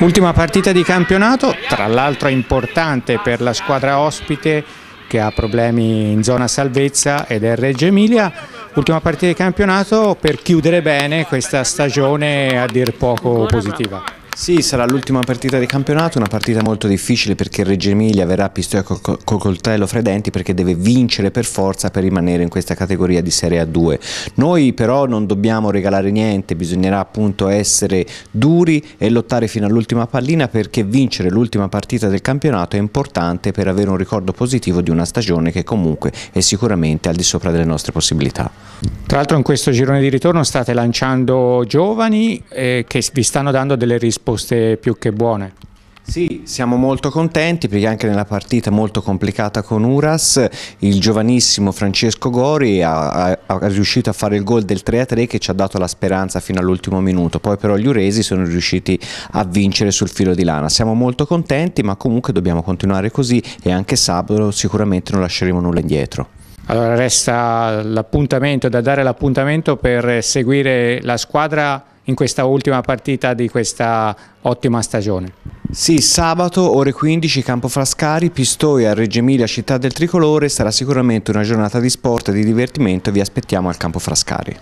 Ultima partita di campionato, tra l'altro importante per la squadra ospite che ha problemi in zona salvezza ed è Reggio Emilia. Ultima partita di campionato per chiudere bene questa stagione a dir poco positiva. Sì, sarà l'ultima partita di campionato, una partita molto difficile perché Reggio Emilia verrà pistoiato col, col coltello fra i denti perché deve vincere per forza per rimanere in questa categoria di Serie A2. Noi però non dobbiamo regalare niente, bisognerà appunto essere duri e lottare fino all'ultima pallina perché vincere l'ultima partita del campionato è importante per avere un ricordo positivo di una stagione che comunque è sicuramente al di sopra delle nostre possibilità. Tra l'altro in questo girone di ritorno state lanciando giovani eh, che vi stanno dando delle risposte più che buone. Sì, siamo molto contenti perché anche nella partita molto complicata con Uras il giovanissimo Francesco Gori ha, ha riuscito a fare il gol del 3-3 che ci ha dato la speranza fino all'ultimo minuto, poi però gli Uresi sono riusciti a vincere sul filo di lana. Siamo molto contenti ma comunque dobbiamo continuare così e anche sabato sicuramente non lasceremo nulla indietro. Allora resta l'appuntamento, da dare l'appuntamento per seguire la squadra in questa ultima partita di questa ottima stagione. Sì, sabato ore 15 Campo Frascari, Pistoia, Reggio Emilia, Città del Tricolore, sarà sicuramente una giornata di sport e di divertimento, vi aspettiamo al Campo Frascari.